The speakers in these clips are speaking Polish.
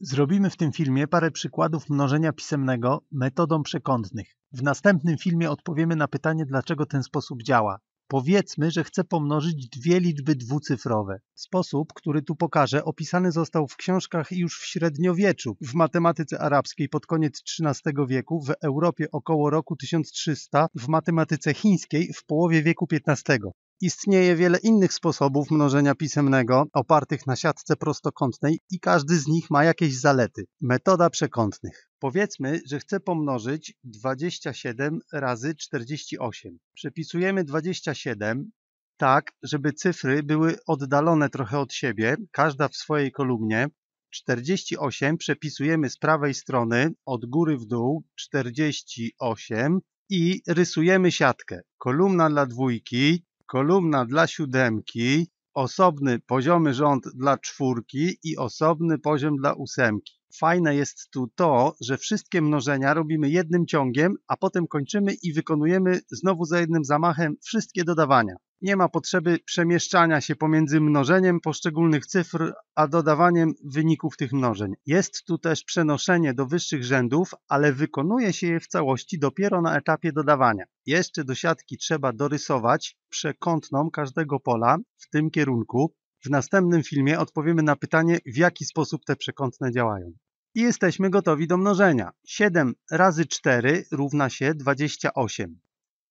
Zrobimy w tym filmie parę przykładów mnożenia pisemnego metodą przekątnych. W następnym filmie odpowiemy na pytanie, dlaczego ten sposób działa. Powiedzmy, że chcę pomnożyć dwie liczby dwucyfrowe. Sposób, który tu pokażę, opisany został w książkach już w średniowieczu, w matematyce arabskiej pod koniec XIII wieku, w Europie około roku 1300, w matematyce chińskiej w połowie wieku XV. Istnieje wiele innych sposobów mnożenia pisemnego opartych na siatce prostokątnej i każdy z nich ma jakieś zalety. Metoda przekątnych. Powiedzmy, że chcę pomnożyć 27 razy 48. Przepisujemy 27 tak, żeby cyfry były oddalone trochę od siebie, każda w swojej kolumnie. 48 przepisujemy z prawej strony od góry w dół 48 i rysujemy siatkę. Kolumna dla dwójki kolumna dla siódemki, osobny poziomy rząd dla czwórki i osobny poziom dla ósemki. Fajne jest tu to, że wszystkie mnożenia robimy jednym ciągiem, a potem kończymy i wykonujemy znowu za jednym zamachem wszystkie dodawania. Nie ma potrzeby przemieszczania się pomiędzy mnożeniem poszczególnych cyfr a dodawaniem wyników tych mnożeń. Jest tu też przenoszenie do wyższych rzędów, ale wykonuje się je w całości dopiero na etapie dodawania. Jeszcze do siatki trzeba dorysować przekątną każdego pola w tym kierunku. W następnym filmie odpowiemy na pytanie, w jaki sposób te przekątne działają. I jesteśmy gotowi do mnożenia. 7 razy 4 równa się 28.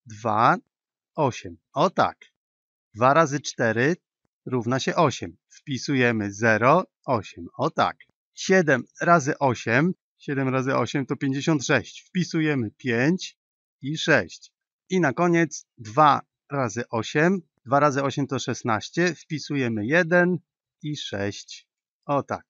2, 8. O tak. 2 razy 4 równa się 8. Wpisujemy 0, 8. O tak. 7 razy 8. 7 razy 8 to 56. Wpisujemy 5 i 6. I na koniec 2 razy 8. 2 razy 8 to 16. Wpisujemy 1 i 6. O tak.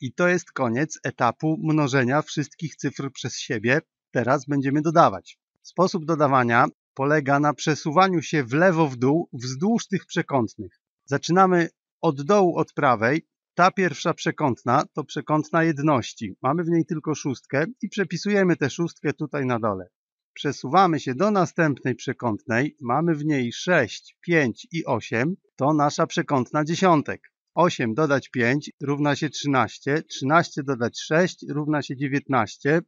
I to jest koniec etapu mnożenia wszystkich cyfr przez siebie. Teraz będziemy dodawać. Sposób dodawania polega na przesuwaniu się w lewo w dół wzdłuż tych przekątnych. Zaczynamy od dołu, od prawej. Ta pierwsza przekątna to przekątna jedności. Mamy w niej tylko szóstkę i przepisujemy tę szóstkę tutaj na dole. Przesuwamy się do następnej przekątnej. Mamy w niej 6, 5 i 8. To nasza przekątna dziesiątek. 8 dodać 5 równa się 13, 13 dodać 6 równa się 19,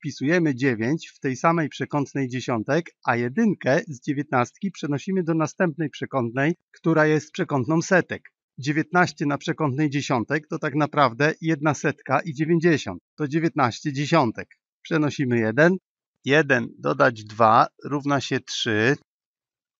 wpisujemy 9 w tej samej przekątnej dziesiątek, a jedynkę z dziewiętnastki przenosimy do następnej przekątnej, która jest przekątną setek. 19 na przekątnej dziesiątek to tak naprawdę jedna setka i 90. To 19 dziesiątek. Przenosimy 1. 1 dodać 2 równa się 3.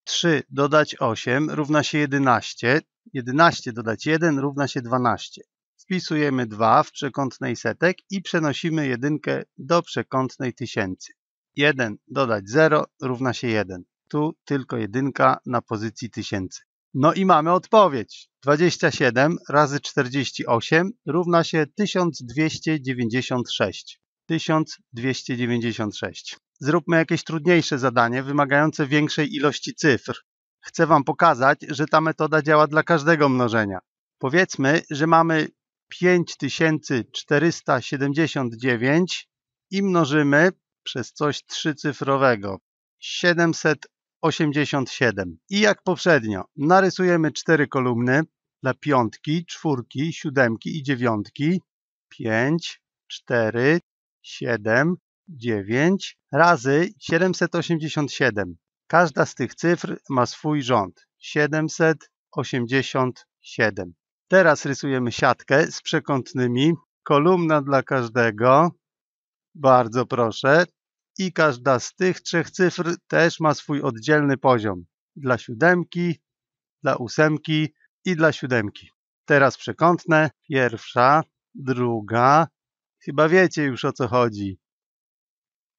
3 dodać 8 równa się 11. 11 dodać 1 równa się 12 wpisujemy 2 w przekątnej setek i przenosimy jedynkę do przekątnej tysięcy. 1 dodać 0 równa się 1. Tu tylko jedynka na pozycji tysięcy. No i mamy odpowiedź. 27 razy 48 równa się 1296. 1296. Zróbmy jakieś trudniejsze zadanie wymagające większej ilości cyfr. Chcę Wam pokazać, że ta metoda działa dla każdego mnożenia. Powiedzmy, że mamy pięć tysięcy siedemdziesiąt dziewięć i mnożymy przez coś trzycyfrowego siedemset osiemdziesiąt siedem. I jak poprzednio, narysujemy cztery kolumny dla piątki, czwórki, siódemki i dziewiątki. pięć, cztery, siedem, dziewięć razy siedemset osiemdziesiąt siedem. Każda z tych cyfr ma swój rząd. siedemset osiemdziesiąt siedem. Teraz rysujemy siatkę z przekątnymi. Kolumna dla każdego. Bardzo proszę. I każda z tych trzech cyfr też ma swój oddzielny poziom. Dla siódemki, dla ósemki i dla siódemki. Teraz przekątne. Pierwsza, druga. Chyba wiecie już o co chodzi.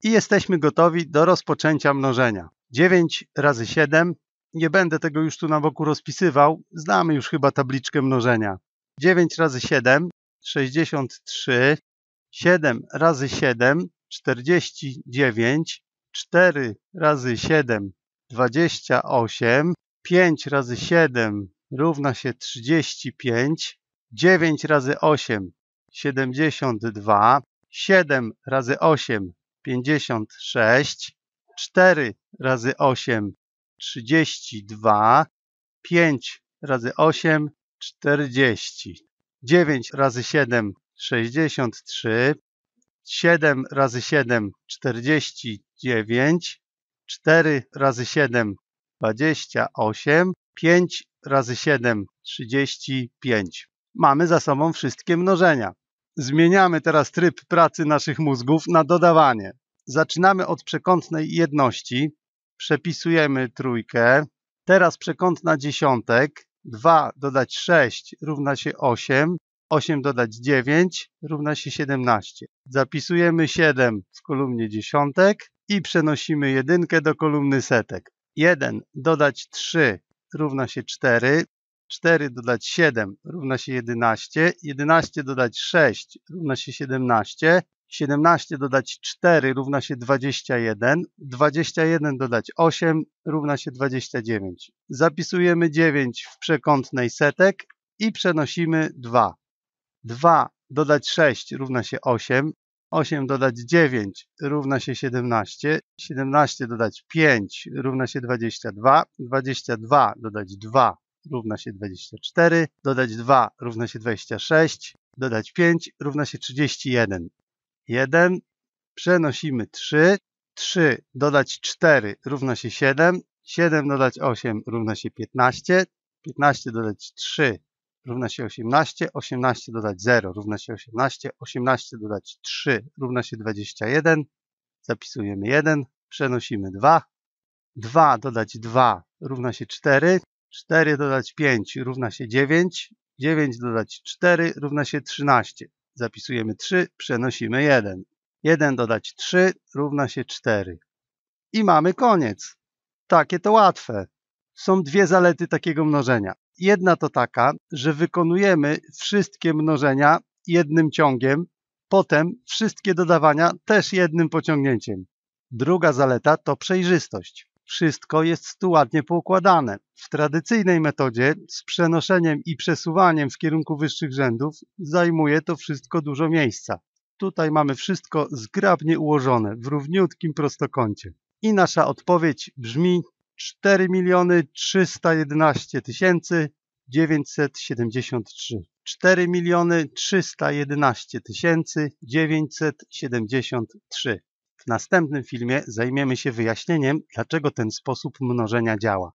I jesteśmy gotowi do rozpoczęcia mnożenia. 9 razy 7 nie będę tego już tu na boku rozpisywał, znamy już chyba tabliczkę mnożenia. 9 razy 7, 63, 7 razy 7, 49, 4 razy 7, 28, 5 razy 7 równa się 35, 9 razy 8, 72, 7 razy 8, 56, 4 razy 8, 32, 5 razy 8, 40, 9 razy 7, 63, 7 razy 7, 49, 4 razy 7, 28, 5 razy 7, 35. Mamy za sobą wszystkie mnożenia. Zmieniamy teraz tryb pracy naszych mózgów na dodawanie. Zaczynamy od przekątnej jedności, Przepisujemy trójkę. Teraz przekąt na dziesiątek. 2 dodać 6 równa się 8. 8 dodać 9 równa się 17. Zapisujemy 7 w kolumnie dziesiątek i przenosimy jedynkę do kolumny setek. 1 dodać 3 równa się 4. 4 dodać 7 równa się 11, 11 dodać 6 równa się 17, 17 dodać 4 równa się 21, 21 dodać 8 równa się 29. Zapisujemy 9 w przekątnej setek i przenosimy 2. 2 dodać 6 równa się 8, 8 dodać 9 równa się 17, 17 dodać 5 równa się 22, 22 dodać 2 równa się 24, dodać 2 równa się 26, dodać 5 równa się 31. 1, przenosimy 3, 3 dodać 4 równa się 7, 7 dodać 8 równa się 15, 15 dodać 3 równa się 18, 18 dodać 0 równa się 18, 18 dodać 3 równa się 21, zapisujemy 1, przenosimy 2, 2 dodać 2 równa się 4, 4 dodać 5 równa się 9, 9 dodać 4 równa się 13 zapisujemy 3, przenosimy 1. 1 dodać 3 równa się 4. I mamy koniec. Takie to łatwe. Są dwie zalety takiego mnożenia. Jedna to taka, że wykonujemy wszystkie mnożenia jednym ciągiem, potem wszystkie dodawania też jednym pociągnięciem. Druga zaleta to przejrzystość. Wszystko jest tu ładnie poukładane. W tradycyjnej metodzie z przenoszeniem i przesuwaniem w kierunku wyższych rzędów zajmuje to wszystko dużo miejsca. Tutaj mamy wszystko zgrabnie ułożone w równiutkim prostokącie. I nasza odpowiedź brzmi 4 311 973. 4 311 973. W następnym filmie zajmiemy się wyjaśnieniem, dlaczego ten sposób mnożenia działa.